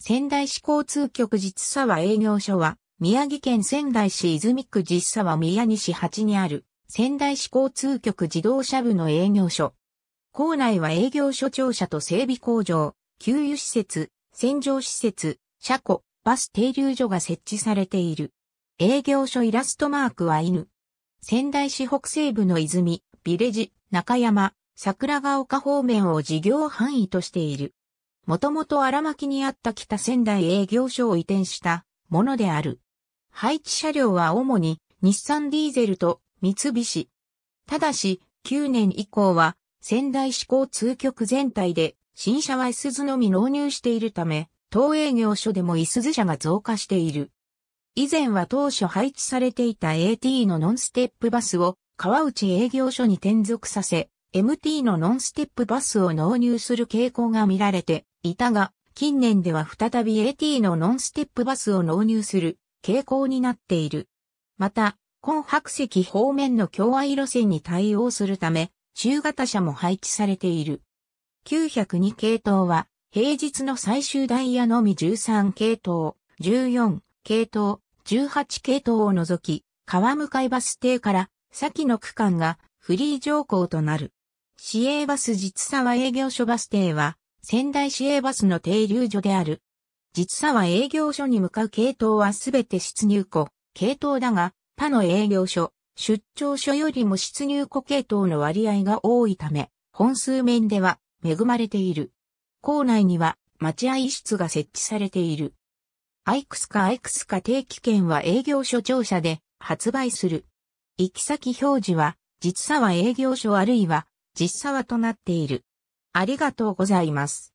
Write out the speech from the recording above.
仙台市交通局実沢営業所は、宮城県仙台市泉区実沢宮西8にある、仙台市交通局自動車部の営業所。校内は営業所庁舎と整備工場、給油施設、洗浄施設、車庫、バス停留所が設置されている。営業所イラストマークは犬。仙台市北西部の泉、ビレジ、中山、桜ヶ丘方面を事業範囲としている。もともと荒巻にあった北仙台営業所を移転したものである。配置車両は主に日産ディーゼルと三菱。ただし、9年以降は仙台市交通局全体で新車は椅子のみ納入しているため、当営業所でも椅子ズ車が増加している。以前は当初配置されていた AT のノンステップバスを川内営業所に転属させ、MT のノンステップバスを納入する傾向が見られていたが、近年では再び AT のノンステップバスを納入する傾向になっている。また、今白石方面の共愛路線に対応するため、中型車も配置されている。902系統は、平日の最終ダイヤのみ13系統、14系統、18系統を除き、川向いバス停から先の区間がフリー乗降となる。市営バス実沢営業所バス停は仙台市営バスの停留所である。実差は営業所に向かう系統はすべて出入庫、系統だが、他の営業所、出張所よりも出入庫系統の割合が多いため、本数面では恵まれている。校内には待合室が設置されている。アイクスかアイクスか定期券は営業所庁舎で発売する。行き先表示は、実差は営業所あるいは、実差はとなっている。ありがとうございます。